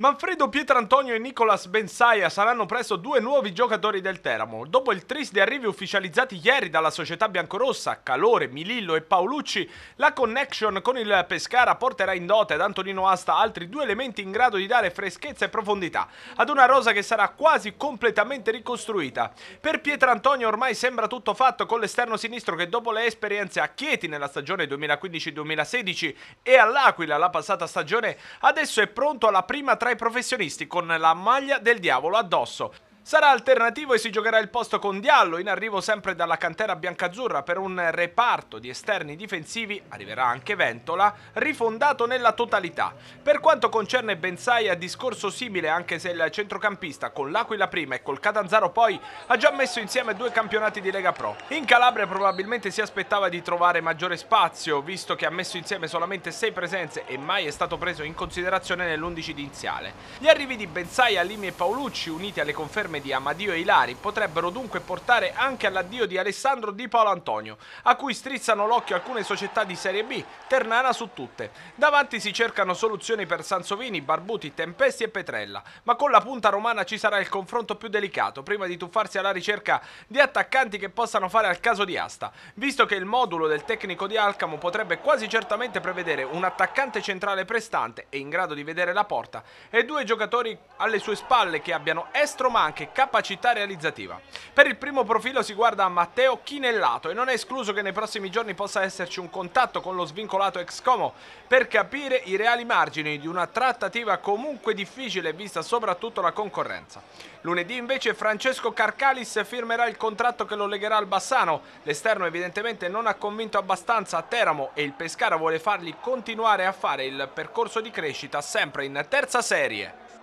Manfredo Pietrantonio e Nicolas Bensaia saranno presto due nuovi giocatori del Teramo. Dopo il tris di arrivi ufficializzati ieri dalla società biancorossa, Calore, Milillo e Paolucci, la connection con il Pescara porterà in dote ad Antonino Asta altri due elementi in grado di dare freschezza e profondità ad una rosa che sarà quasi completamente ricostruita. Per Pietrantonio ormai sembra tutto fatto con l'esterno sinistro che dopo le esperienze a Chieti nella stagione 2015-2016 e all'Aquila la passata stagione, adesso è pronto alla prima tra tra i professionisti con la maglia del diavolo addosso. Sarà alternativo e si giocherà il posto con Diallo, in arrivo sempre dalla cantera biancazzurra per un reparto di esterni difensivi, arriverà anche Ventola, rifondato nella totalità. Per quanto concerne Bensai, a discorso simile anche se il centrocampista con l'Aquila prima e col Catanzaro poi ha già messo insieme due campionati di Lega Pro. In Calabria probabilmente si aspettava di trovare maggiore spazio, visto che ha messo insieme solamente 6 presenze e mai è stato preso in considerazione nell'undici iniziale. Gli arrivi di Bensai, Alimi e Paolucci, uniti alle conferme conferme di Amadio e Ilari potrebbero dunque portare anche all'addio di Alessandro Di Paolo Antonio, a cui strizzano l'occhio alcune società di Serie B, Ternana su tutte. Davanti si cercano soluzioni per Sansovini, Barbuti, Tempesti e Petrella, ma con la punta romana ci sarà il confronto più delicato prima di tuffarsi alla ricerca di attaccanti che possano fare al caso di Asta, visto che il modulo del tecnico di Alcamo potrebbe quasi certamente prevedere un attaccante centrale prestante e in grado di vedere la porta e due giocatori alle sue spalle che abbiano estro ma anche capacità realizzativa. Per il primo profilo si guarda a Matteo Chinellato e non è escluso che nei prossimi giorni possa esserci un contatto con lo svincolato ex Como per capire i reali margini di una trattativa comunque difficile vista soprattutto la concorrenza. Lunedì invece Francesco Carcalis firmerà il contratto che lo legherà al Bassano, l'esterno evidentemente non ha convinto abbastanza a Teramo e il Pescara vuole fargli continuare a fare il percorso di crescita sempre in terza serie.